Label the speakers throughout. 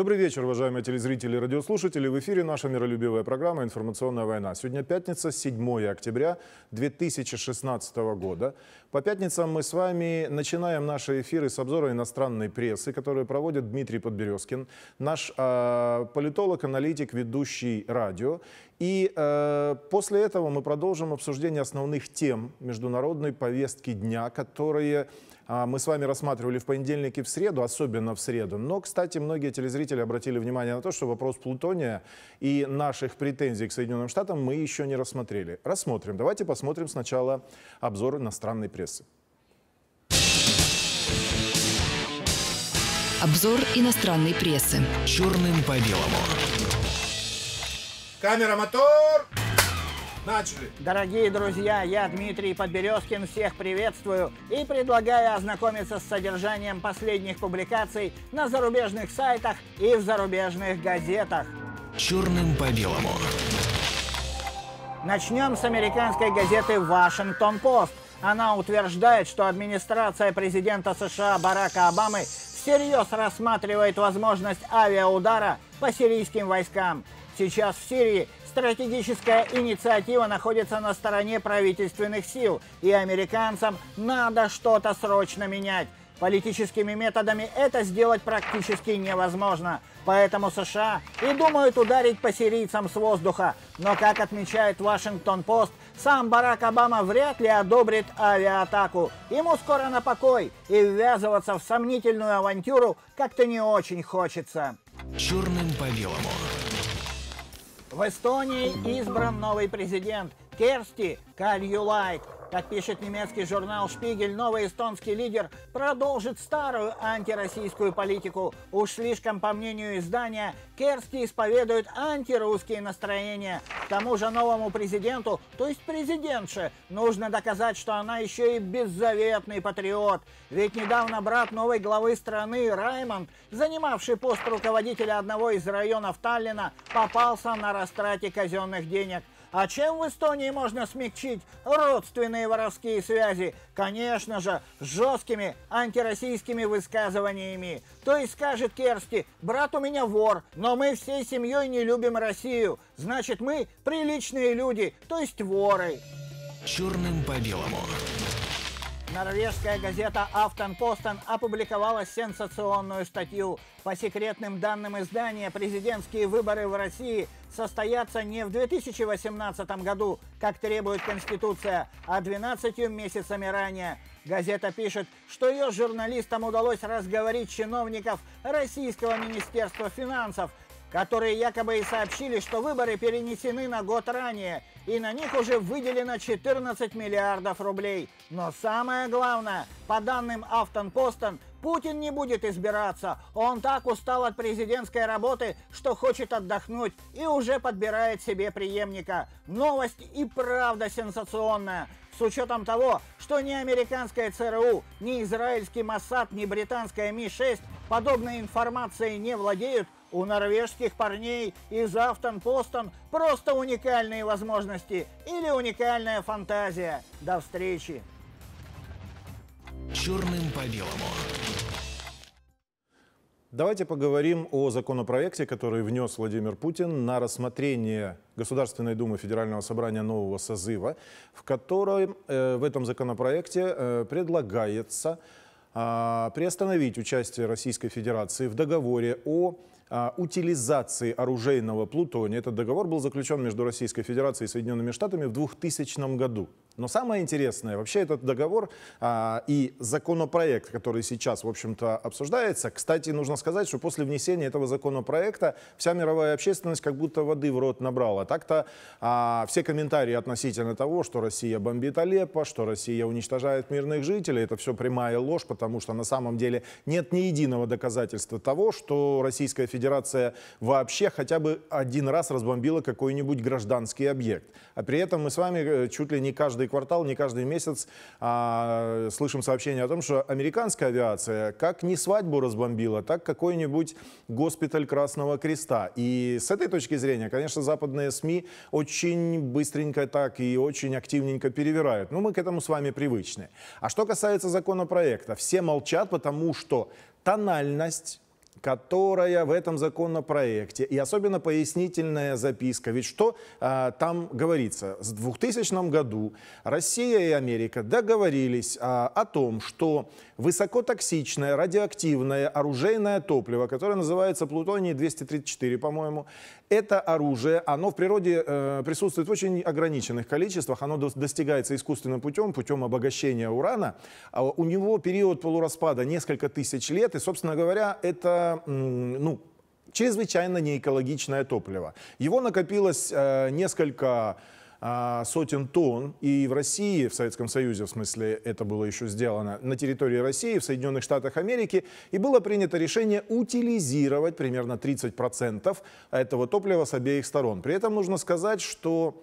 Speaker 1: Добрый вечер, уважаемые телезрители и радиослушатели. В эфире наша миролюбивая программа «Информационная война». Сегодня пятница, 7 октября 2016 года. По пятницам мы с вами начинаем наши эфиры с обзора иностранной прессы, которую проводит Дмитрий Подберезкин, наш э, политолог, аналитик, ведущий радио. И э, после этого мы продолжим обсуждение основных тем международной повестки дня, которые а, мы с вами рассматривали в понедельник и в среду, особенно в среду. Но, кстати, многие телезрители обратили внимание на то, что вопрос плутония и наших претензий к Соединенным Штатам мы еще не рассмотрели. Рассмотрим. Давайте посмотрим сначала обзор иностранной прессы.
Speaker 2: Обзор иностранной прессы. Черным по белому. Камера, мотор! Начали. Дорогие друзья, я Дмитрий Подберезкин, всех приветствую и предлагаю ознакомиться с содержанием последних публикаций на зарубежных сайтах и в зарубежных газетах. Черным по белому. Начнем с американской газеты Washington Post. Она утверждает, что администрация президента США Барака Обамы всерьез рассматривает возможность авиаудара по сирийским войскам. Сейчас в Сирии стратегическая инициатива находится на стороне правительственных сил, и американцам надо что-то срочно менять. Политическими методами это сделать практически невозможно. Поэтому США и думают ударить по сирийцам с воздуха. Но, как отмечает Вашингтон-Пост, сам Барак Обама вряд ли одобрит авиаатаку. Ему скоро на покой, и ввязываться в сомнительную авантюру как-то не очень хочется. Черным по белому. В Эстонии избран новый президент Керсти Кальюлайт. Как пишет немецкий журнал «Шпигель», новый эстонский лидер продолжит старую антироссийскую политику. Уж слишком, по мнению издания, Керски исповедует антирусские настроения. К тому же новому президенту, то есть президентше, нужно доказать, что она еще и беззаветный патриот. Ведь недавно брат новой главы страны Раймонд, занимавший пост руководителя одного из районов Таллина, попался на растрате казенных денег – а чем в Эстонии можно смягчить родственные воровские связи? Конечно же, жесткими антироссийскими высказываниями. То есть скажет Керсти, брат у меня вор, но мы всей семьей не любим Россию. Значит, мы приличные люди, то есть воры. Черным по белому. Норвежская газета «Автонпостен» опубликовала сенсационную статью. По секретным данным издания, президентские выборы в России состоятся не в 2018 году, как требует Конституция, а 12 месяцами ранее. Газета пишет, что ее журналистам удалось разговорить чиновников Российского министерства финансов, которые якобы и сообщили, что выборы перенесены на год ранее, и на них уже выделено 14 миллиардов рублей. Но самое главное, по данным Афтон Постон, Путин не будет избираться. Он так устал от президентской работы, что хочет отдохнуть и уже подбирает себе преемника. Новость и правда сенсационная с учетом того, что ни американское ЦРУ, ни израильский Моссад, ни британская Ми-6 подобной информацией не владеют, у норвежских парней из Автонпостон просто уникальные возможности или уникальная фантазия. До встречи! Черным по белому.
Speaker 1: Давайте поговорим о законопроекте, который внес Владимир Путин на рассмотрение Государственной Думы Федерального Собрания нового созыва, в котором э, в этом законопроекте э, предлагается а, приостановить участие Российской Федерации в договоре о а, утилизации оружейного плутония. Этот договор был заключен между Российской Федерацией и Соединенными Штатами в 2000 году. Но самое интересное, вообще этот договор а, и законопроект, который сейчас, в общем-то, обсуждается, кстати, нужно сказать, что после внесения этого законопроекта вся мировая общественность как будто воды в рот набрала. Так-то а, все комментарии относительно того, что Россия бомбит Алеппо, что Россия уничтожает мирных жителей, это все прямая ложь, потому что на самом деле нет ни единого доказательства того, что Российская Федерация вообще хотя бы один раз разбомбила какой-нибудь гражданский объект. А при этом мы с вами э, чуть ли не каждый квартал, не каждый месяц а, слышим сообщение о том, что американская авиация как не свадьбу разбомбила, так какой-нибудь госпиталь Красного Креста. И с этой точки зрения, конечно, западные СМИ очень быстренько так и очень активненько перевирают. Но мы к этому с вами привычны. А что касается законопроекта, все молчат, потому что тональность которая в этом законопроекте, и особенно пояснительная записка, ведь что а, там говорится? С 2000 году Россия и Америка договорились а, о том, что высокотоксичное радиоактивное оружейное топливо, которое называется плутоний-234, по-моему, это оружие, оно в природе э, присутствует в очень ограниченных количествах, оно достигается искусственным путем, путем обогащения урана. А у него период полураспада несколько тысяч лет, и, собственно говоря, это ну, чрезвычайно неэкологичное топливо. Его накопилось э, несколько э, сотен тонн, и в России, в Советском Союзе, в смысле, это было еще сделано, на территории России, в Соединенных Штатах Америки, и было принято решение утилизировать примерно 30% этого топлива с обеих сторон. При этом нужно сказать, что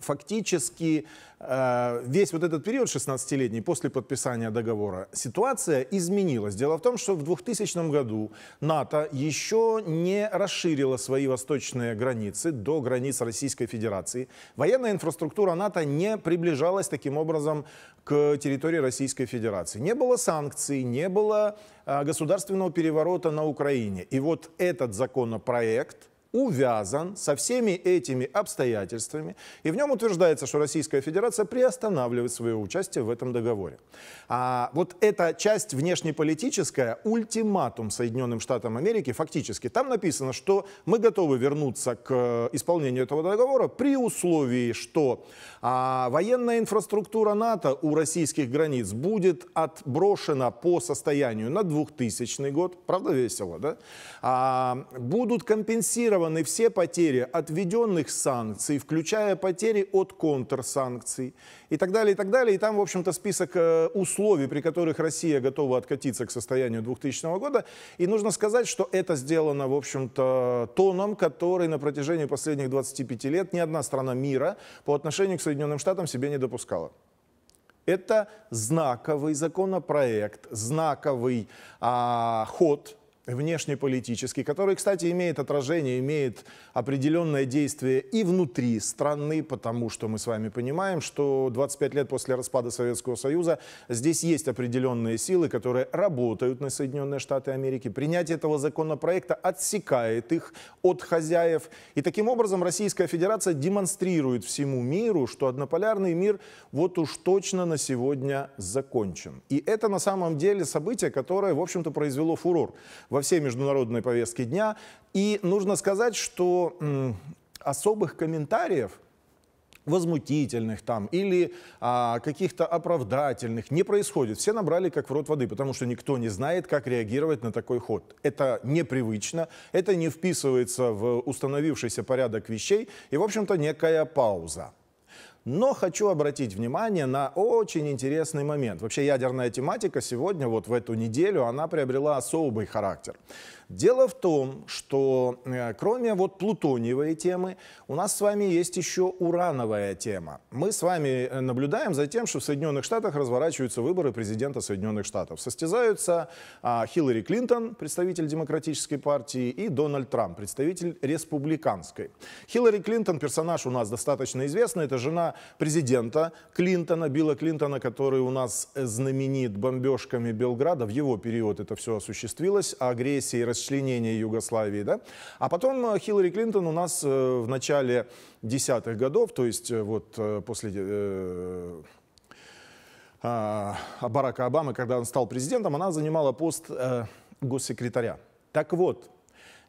Speaker 1: фактически э, весь вот этот период 16-летний после подписания договора ситуация изменилась. Дело в том, что в 2000 году НАТО еще не расширило свои восточные границы до границ Российской Федерации. Военная инфраструктура НАТО не приближалась таким образом к территории Российской Федерации. Не было санкций, не было э, государственного переворота на Украине. И вот этот законопроект – увязан со всеми этими обстоятельствами, и в нем утверждается, что Российская Федерация приостанавливает свое участие в этом договоре. А вот эта часть внешнеполитическая, ультиматум Соединенным Штатам Америки, фактически, там написано, что мы готовы вернуться к э, исполнению этого договора при условии, что а, военная инфраструктура НАТО у российских границ будет отброшена по состоянию на 2000 год, правда весело, да? А, будут компенсированы компенсированы все потери отведенных санкций, включая потери от контрсанкций и так далее, и так далее. И там, в общем-то, список э, условий, при которых Россия готова откатиться к состоянию 2000 года. И нужно сказать, что это сделано, в общем-то, тоном, который на протяжении последних 25 лет ни одна страна мира по отношению к Соединенным Штатам себе не допускала. Это знаковый законопроект, знаковый а, ход внешнеполитический, который, кстати, имеет отражение, имеет определенное действие и внутри страны, потому что мы с вами понимаем, что 25 лет после распада Советского Союза здесь есть определенные силы, которые работают на Соединенные Штаты Америки. Принятие этого законопроекта отсекает их от хозяев. И таким образом Российская Федерация демонстрирует всему миру, что однополярный мир вот уж точно на сегодня закончен. И это на самом деле событие, которое, в общем-то, произвело фурор во всей международной повестке дня. И нужно сказать, что особых комментариев – возмутительных там или а, каких-то оправдательных не происходит. Все набрали как в рот воды, потому что никто не знает, как реагировать на такой ход. Это непривычно, это не вписывается в установившийся порядок вещей и, в общем-то, некая пауза. Но хочу обратить внимание на очень интересный момент. Вообще ядерная тематика сегодня, вот в эту неделю, она приобрела особый характер. Дело в том, что э, кроме вот плутониевой темы, у нас с вами есть еще урановая тема. Мы с вами э, наблюдаем за тем, что в Соединенных Штатах разворачиваются выборы президента Соединенных Штатов. Состязаются а, Хиллари Клинтон, представитель Демократической партии, и Дональд Трамп, представитель Республиканской. Хиллари Клинтон, персонаж у нас достаточно известный, это жена президента Клинтона, Билла Клинтона, который у нас знаменит бомбежками Белграда. В его период это все осуществилось, а агрессией России расчленения Югославии. Да? А потом э, Хиллари Клинтон у нас э, в начале десятых годов, то есть э, вот после э, э, Барака Обамы, когда он стал президентом, она занимала пост э, госсекретаря. Так вот,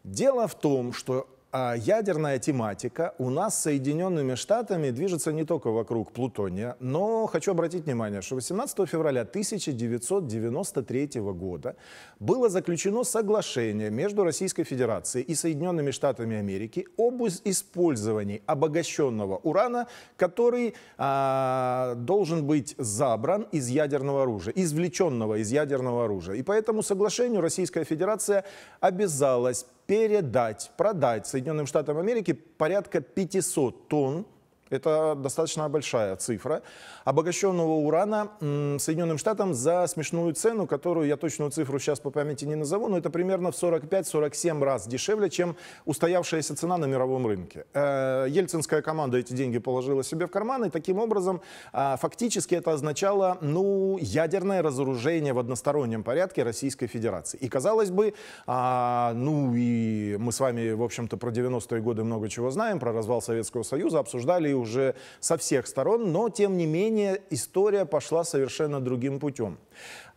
Speaker 1: дело в том, что а ядерная тематика у нас с Соединенными Штатами движется не только вокруг плутония, но хочу обратить внимание, что 18 февраля 1993 года было заключено соглашение между Российской Федерацией и Соединенными Штатами Америки об использовании обогащенного урана, который а, должен быть забран из ядерного оружия, извлеченного из ядерного оружия. И по этому соглашению Российская Федерация обязалась передать, продать Соединенным Штатам Америки порядка 500 тонн это достаточно большая цифра. Обогащенного урана Соединенным Штатам за смешную цену, которую я точную цифру сейчас по памяти не назову, но это примерно в 45-47 раз дешевле, чем устоявшаяся цена на мировом рынке. Э, Ельцинская команда эти деньги положила себе в карман, и таким образом а, фактически это означало ну, ядерное разоружение в одностороннем порядке Российской Федерации. И казалось бы, а, ну и мы с вами, в общем-то, про 90-е годы много чего знаем, про развал Советского Союза, обсуждали и уже со всех сторон, но тем не менее история пошла совершенно другим путем.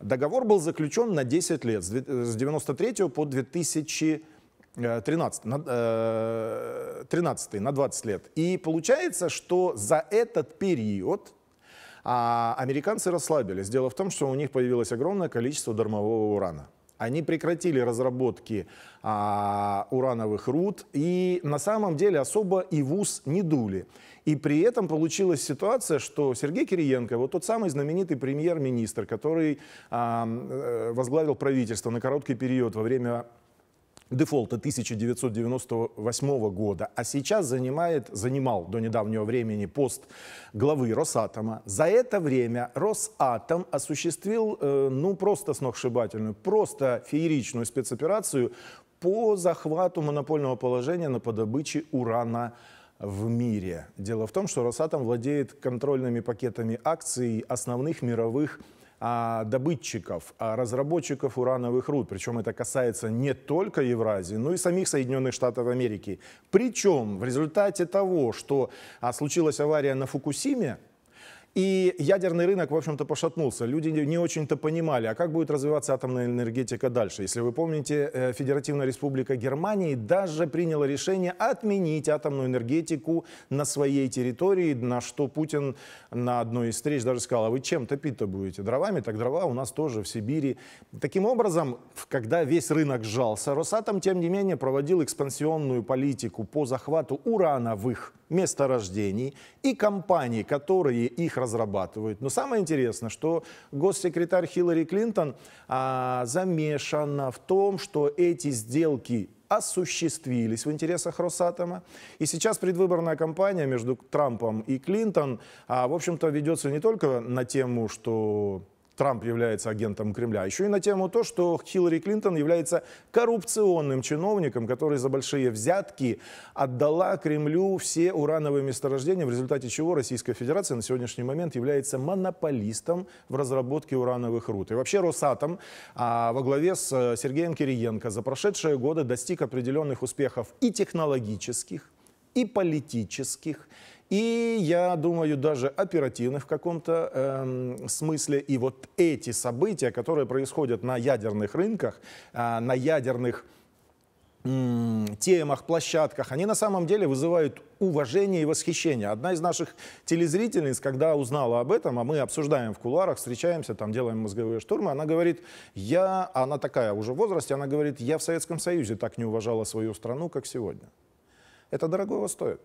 Speaker 1: Договор был заключен на 10 лет, с 1993 э, по 2013, э, на, 13 э, на 20 лет. И получается, что за этот период а, американцы расслабились. Дело в том, что у них появилось огромное количество дармового урана. Они прекратили разработки а, урановых руд и на самом деле особо и ВУЗ не дули. И при этом получилась ситуация, что Сергей Кириенко, вот тот самый знаменитый премьер-министр, который а, э, возглавил правительство на короткий период во время дефолта 1998 года, а сейчас занимает, занимал до недавнего времени пост главы Росатома. За это время Росатом осуществил, э, ну, просто сногсшибательную, просто фееричную спецоперацию по захвату монопольного положения на подобыче урана в мире. Дело в том, что Росатом владеет контрольными пакетами акций основных мировых а, добытчиков, а, разработчиков урановых руд. Причем это касается не только Евразии, но и самих Соединенных Штатов Америки. Причем в результате того, что а, случилась авария на Фукусиме, и ядерный рынок, в общем-то, пошатнулся. Люди не очень-то понимали, а как будет развиваться атомная энергетика дальше. Если вы помните, э, Федеративная Республика Германии даже приняла решение отменить атомную энергетику на своей территории, на что Путин на одной из встреч даже сказал, а вы чем топить-то будете? Дровами? Так дрова у нас тоже в Сибири. Таким образом, когда весь рынок сжался, Росатом, тем не менее, проводил экспансионную политику по захвату урана в их месторождений и компаний, которые их разрабатывают. Но самое интересное, что госсекретарь Хиллари Клинтон а, замешана в том, что эти сделки осуществились в интересах Росатома. И сейчас предвыборная кампания между Трампом и Клинтон, а, в общем-то, ведется не только на тему, что Трамп является агентом Кремля. А Еще и на тему то, что Хиллари Клинтон является коррупционным чиновником, который за большие взятки отдала Кремлю все урановые месторождения, в результате чего Российская Федерация на сегодняшний момент является монополистом в разработке урановых руд. И вообще Росатом а, во главе с э, Сергеем Кириенко за прошедшие годы достиг определенных успехов и технологических, и политических, и я думаю, даже оперативны в каком-то эм, смысле. И вот эти события, которые происходят на ядерных рынках, э, на ядерных темах, площадках, они на самом деле вызывают уважение и восхищение. Одна из наших телезрительниц, когда узнала об этом, а мы обсуждаем в куларах, встречаемся, там делаем мозговые штурмы, она говорит, я, она такая уже в возрасте, она говорит, я в Советском Союзе так не уважала свою страну, как сегодня. Это дорогого стоит.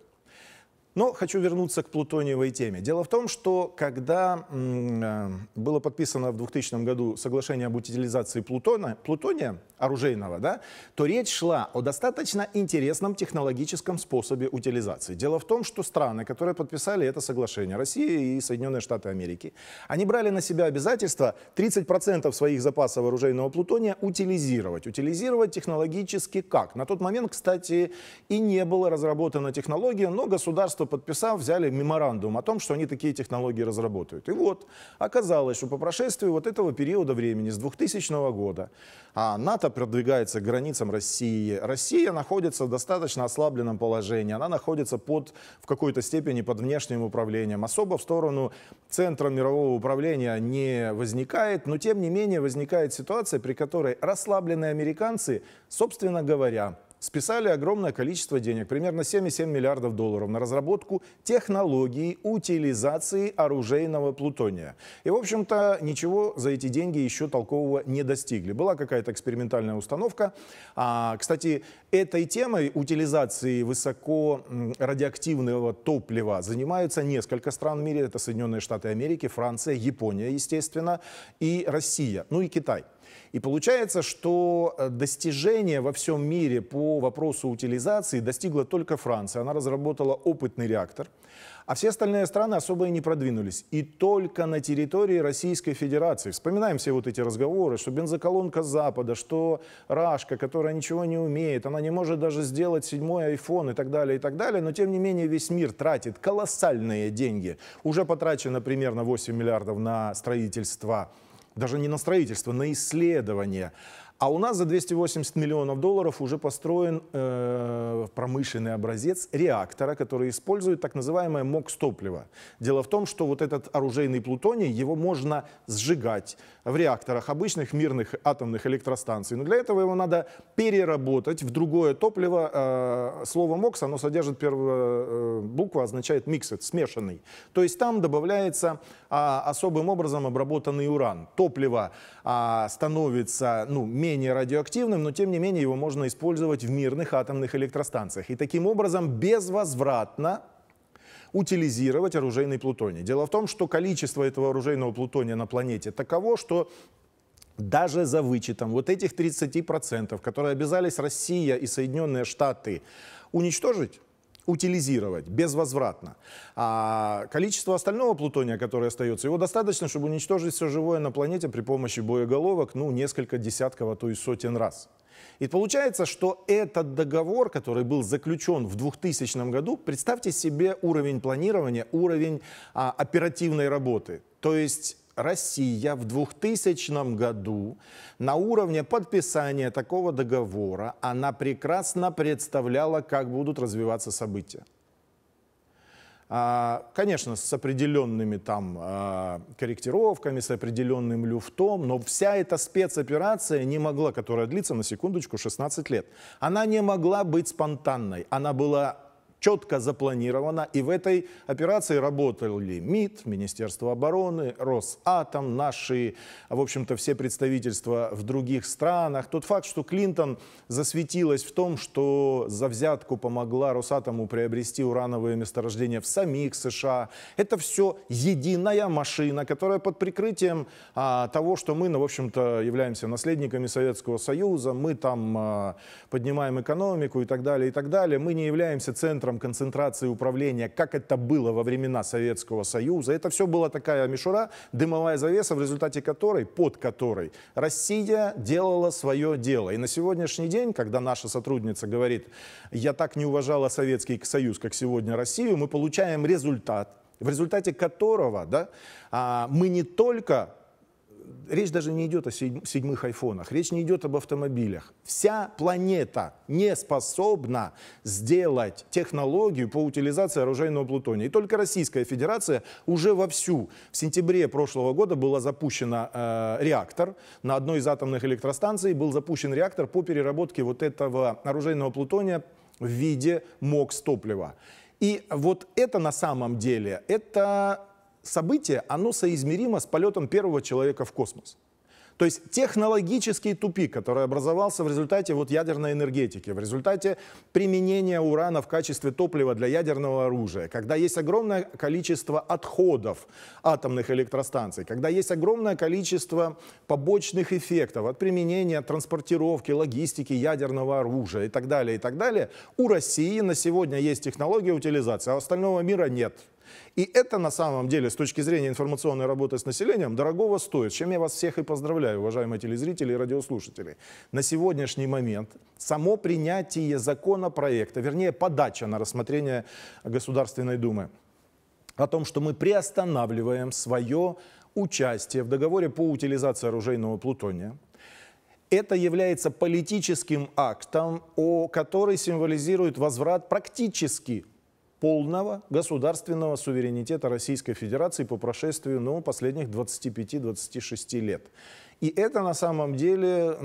Speaker 1: Но хочу вернуться к плутониевой теме. Дело в том, что когда э, было подписано в 2000 году соглашение об утилизации плутона, плутония, оружейного, да, то речь шла о достаточно интересном технологическом способе утилизации. Дело в том, что страны, которые подписали это соглашение, Россия и Соединенные Штаты Америки, они брали на себя обязательство 30% своих запасов оружейного плутония утилизировать. Утилизировать технологически как? На тот момент, кстати, и не было разработана технология, но государство, подписав, взяли меморандум о том, что они такие технологии разработают. И вот, оказалось, что по прошествии вот этого периода времени, с 2000 года, а НАТО НАТО продвигается к границам России. Россия находится в достаточно ослабленном положении. Она находится под, в какой-то степени под внешним управлением. Особо в сторону центра мирового управления не возникает. Но, тем не менее, возникает ситуация, при которой расслабленные американцы, собственно говоря, списали огромное количество денег, примерно 7,7 миллиардов долларов, на разработку технологии утилизации оружейного плутония. И, в общем-то, ничего за эти деньги еще толкового не достигли. Была какая-то экспериментальная установка. А, кстати, этой темой утилизации высоко радиоактивного топлива занимаются несколько стран в мире. Это Соединенные Штаты Америки, Франция, Япония, естественно, и Россия, ну и Китай. И получается, что э, достижение во всем мире по вопросу утилизации достигла только Франция. Она разработала опытный реактор. А все остальные страны особо и не продвинулись. И только на территории Российской Федерации. Вспоминаем все вот эти разговоры, что бензоколонка Запада, что Рашка, которая ничего не умеет, она не может даже сделать седьмой iPhone и так далее, и так далее. Но тем не менее весь мир тратит колоссальные деньги. Уже потрачено примерно 8 миллиардов на строительство даже не на строительство, на исследование. А у нас за 280 миллионов долларов уже построен э, промышленный образец реактора, который использует так называемое МОКС-топливо. Дело в том, что вот этот оружейный плутоний, его можно сжигать в реакторах обычных мирных атомных электростанций. Но для этого его надо переработать в другое топливо. Э, слово МОКС, оно содержит первую э, букву, означает миксед, смешанный. То есть там добавляется э, особым образом обработанный уран. Топливо э, становится ну, меньше менее радиоактивным, но тем не менее его можно использовать в мирных атомных электростанциях. И таким образом безвозвратно утилизировать оружейный плутоний. Дело в том, что количество этого оружейного плутония на планете таково, что даже за вычетом вот этих 30%, которые обязались Россия и Соединенные Штаты уничтожить, утилизировать безвозвратно. А количество остального плутония, которое остается, его достаточно, чтобы уничтожить все живое на планете при помощи боеголовок, ну, несколько десятков, а то и сотен раз. И получается, что этот договор, который был заключен в 2000 году, представьте себе уровень планирования, уровень а, оперативной работы. То есть Россия в 2000 году на уровне подписания такого договора, она прекрасно представляла, как будут развиваться события. А, конечно, с определенными там а, корректировками, с определенным люфтом, но вся эта спецоперация не могла, которая длится на секундочку 16 лет, она не могла быть спонтанной, она была четко запланировано, и в этой операции работали МИД, Министерство обороны, Росатом, наши, в общем-то, все представительства в других странах. Тот факт, что Клинтон засветилась в том, что за взятку помогла Росатому приобрести урановые месторождения в самих США, это все единая машина, которая под прикрытием а, того, что мы, ну, в общем-то, являемся наследниками Советского Союза, мы там а, поднимаем экономику и так далее, и так далее, мы не являемся центром центром концентрации управления, как это было во времена Советского Союза. Это все была такая мишура, дымовая завеса, в результате которой, под которой Россия делала свое дело. И на сегодняшний день, когда наша сотрудница говорит, я так не уважала Советский Союз, как сегодня Россию, мы получаем результат, в результате которого да, а, мы не только речь даже не идет о седьмых айфонах, речь не идет об автомобилях. Вся планета не способна сделать технологию по утилизации оружейного плутония. И только Российская Федерация уже вовсю в сентябре прошлого года была запущена э, реактор на одной из атомных электростанций, был запущен реактор по переработке вот этого оружейного плутония в виде МОКС топлива. И вот это на самом деле, это событие, оно соизмеримо с полетом первого человека в космос. То есть технологический тупик, который образовался в результате вот ядерной энергетики, в результате применения урана в качестве топлива для ядерного оружия, когда есть огромное количество отходов атомных электростанций, когда есть огромное количество побочных эффектов от применения транспортировки, логистики ядерного оружия и так далее, и так далее, у России на сегодня есть технология утилизации, а у остального мира нет. И это на самом деле с точки зрения информационной работы с населением дорогого стоит, чем я вас всех и поздравляю, уважаемые телезрители и радиослушатели. На сегодняшний момент само принятие законопроекта, вернее подача на рассмотрение Государственной Думы о том, что мы приостанавливаем свое участие в договоре по утилизации оружейного плутония, это является политическим актом, который символизирует возврат практически полного государственного суверенитета Российской Федерации по прошествию ну, последних 25-26 лет. И это на самом деле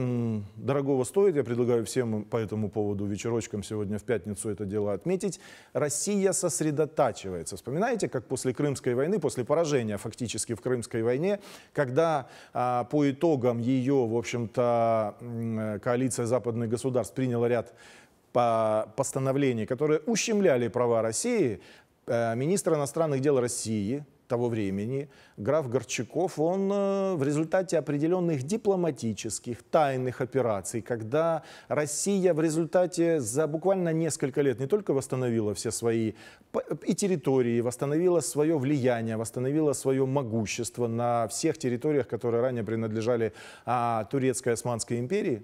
Speaker 1: дорогого стоит. Я предлагаю всем по этому поводу вечерочком сегодня в пятницу это дело отметить. Россия сосредотачивается. Вспоминаете, как после Крымской войны, после поражения фактически в Крымской войне, когда а, по итогам ее, в общем-то, э, коалиция западных государств приняла ряд по постановлений, которые ущемляли права России, э, министр иностранных дел России того времени, граф Горчаков, он э, в результате определенных дипломатических, тайных операций, когда Россия в результате за буквально несколько лет не только восстановила все свои и территории, восстановила свое влияние, восстановила свое могущество на всех территориях, которые ранее принадлежали а, Турецкой Османской империи,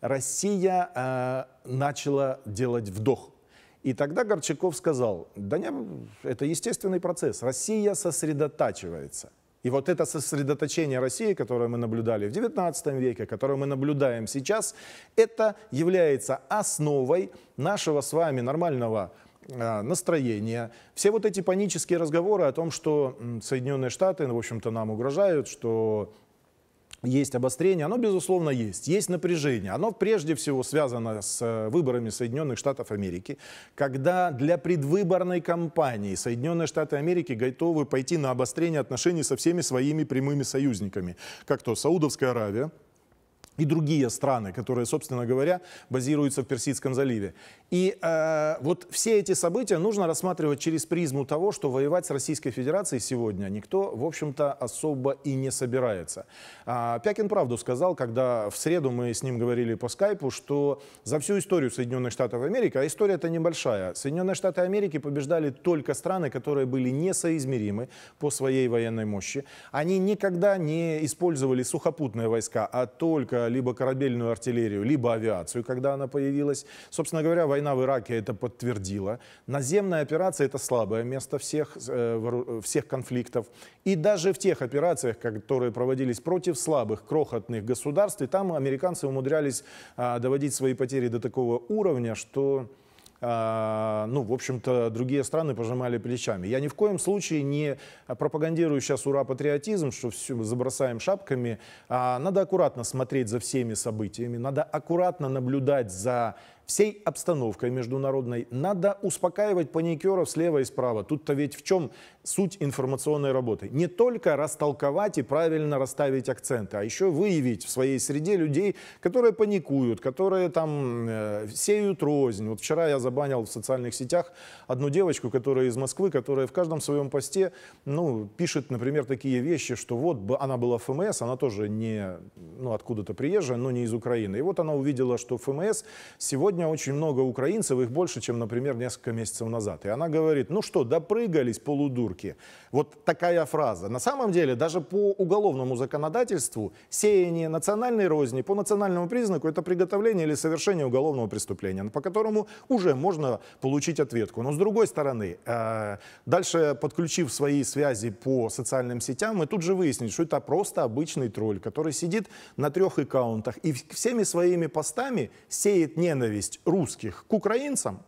Speaker 1: Россия э, начала делать вдох. И тогда Горчаков сказал, да нет, это естественный процесс, Россия сосредотачивается. И вот это сосредоточение России, которое мы наблюдали в XIX веке, которое мы наблюдаем сейчас, это является основой нашего с вами нормального э, настроения. Все вот эти панические разговоры о том, что Соединенные Штаты, ну, в общем-то, нам угрожают, что есть обострение, оно, безусловно, есть. Есть напряжение. Оно прежде всего связано с э, выборами Соединенных Штатов Америки, когда для предвыборной кампании Соединенные Штаты Америки готовы пойти на обострение отношений со всеми своими прямыми союзниками, как то Саудовская Аравия, и другие страны, которые, собственно говоря, базируются в Персидском заливе. И э, вот все эти события нужно рассматривать через призму того, что воевать с Российской Федерацией сегодня никто, в общем-то, особо и не собирается. А, Пякин правду сказал, когда в среду мы с ним говорили по скайпу, что за всю историю Соединенных Штатов Америки, а история это небольшая, Соединенные Штаты Америки побеждали только страны, которые были несоизмеримы по своей военной мощи. Они никогда не использовали сухопутные войска, а только либо корабельную артиллерию, либо авиацию, когда она появилась. Собственно говоря, война в Ираке это подтвердила. Наземная операция это слабое место всех, э, всех конфликтов. И даже в тех операциях, которые проводились против слабых, крохотных государств, и там американцы умудрялись а, доводить свои потери до такого уровня, что а, ну, в общем-то, другие страны пожимали плечами. Я ни в коем случае не пропагандирую сейчас ура-патриотизм, что все забросаем шапками. А, надо аккуратно смотреть за всеми событиями, надо аккуратно наблюдать за всей обстановкой международной. Надо успокаивать паникеров слева и справа. Тут-то ведь в чем суть информационной работы? Не только растолковать и правильно расставить акценты, а еще выявить в своей среде людей, которые паникуют, которые там э, сеют рознь. Вот вчера я забанил в социальных сетях одну девочку, которая из Москвы, которая в каждом своем посте ну, пишет, например, такие вещи, что вот она была в ФМС, она тоже не ну, откуда-то приезжая, но не из Украины. И вот она увидела, что ФМС сегодня сегодня очень много украинцев, их больше, чем, например, несколько месяцев назад. И она говорит, ну что, допрыгались полудурки. Вот такая фраза. На самом деле, даже по уголовному законодательству, сеяние национальной розни по национальному признаку – это приготовление или совершение уголовного преступления, по которому уже можно получить ответку. Но с другой стороны, э, дальше подключив свои связи по социальным сетям, мы тут же выяснили, что это просто обычный тролль, который сидит на трех аккаунтах и всеми своими постами сеет ненависть ненависть русских к украинцам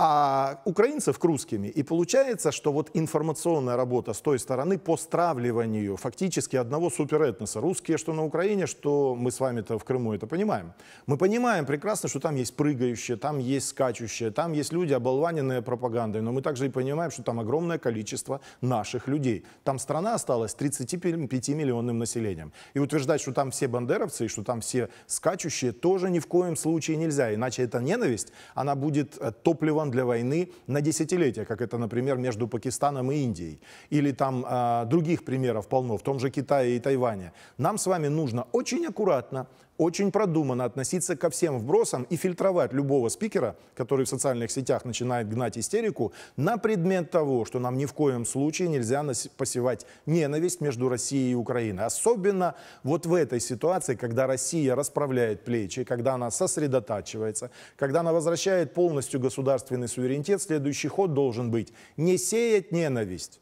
Speaker 1: а украинцев к русскими. И получается, что вот информационная работа с той стороны по стравливанию фактически одного суперэтноса. Русские, что на Украине, что мы с вами-то в Крыму это понимаем. Мы понимаем прекрасно, что там есть прыгающие, там есть скачущие, там есть люди, оболваненные пропагандой. Но мы также и понимаем, что там огромное количество наших людей. Там страна осталась 35-миллионным населением. И утверждать, что там все бандеровцы и что там все скачущие, тоже ни в коем случае нельзя. Иначе эта ненависть, она будет э, топливом план для войны на десятилетия, как это, например, между Пакистаном и Индией. Или там а, других примеров полно, в том же Китае и Тайване. Нам с вами нужно очень аккуратно очень продуманно относиться ко всем вбросам и фильтровать любого спикера, который в социальных сетях начинает гнать истерику, на предмет того, что нам ни в коем случае нельзя посевать ненависть между Россией и Украиной. Особенно вот в этой ситуации, когда Россия расправляет плечи, когда она сосредотачивается, когда она возвращает полностью государственный суверенитет, следующий ход должен быть не сеять ненависть,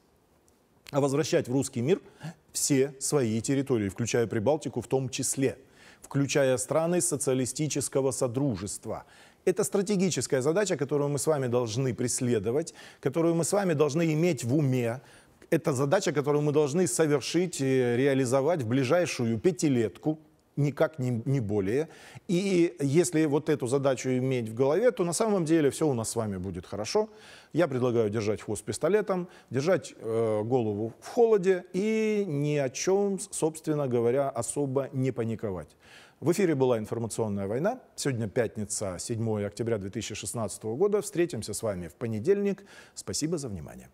Speaker 1: а возвращать в русский мир все свои территории, включая Прибалтику в том числе – включая страны социалистического содружества. Это стратегическая задача, которую мы с вами должны преследовать, которую мы с вами должны иметь в уме. Это задача, которую мы должны совершить и реализовать в ближайшую пятилетку – никак не, не более. И если вот эту задачу иметь в голове, то на самом деле все у нас с вами будет хорошо. Я предлагаю держать хвост пистолетом, держать э, голову в холоде и ни о чем, собственно говоря, особо не паниковать. В эфире была «Информационная война». Сегодня пятница, 7 октября 2016 года. Встретимся с вами в понедельник. Спасибо за внимание.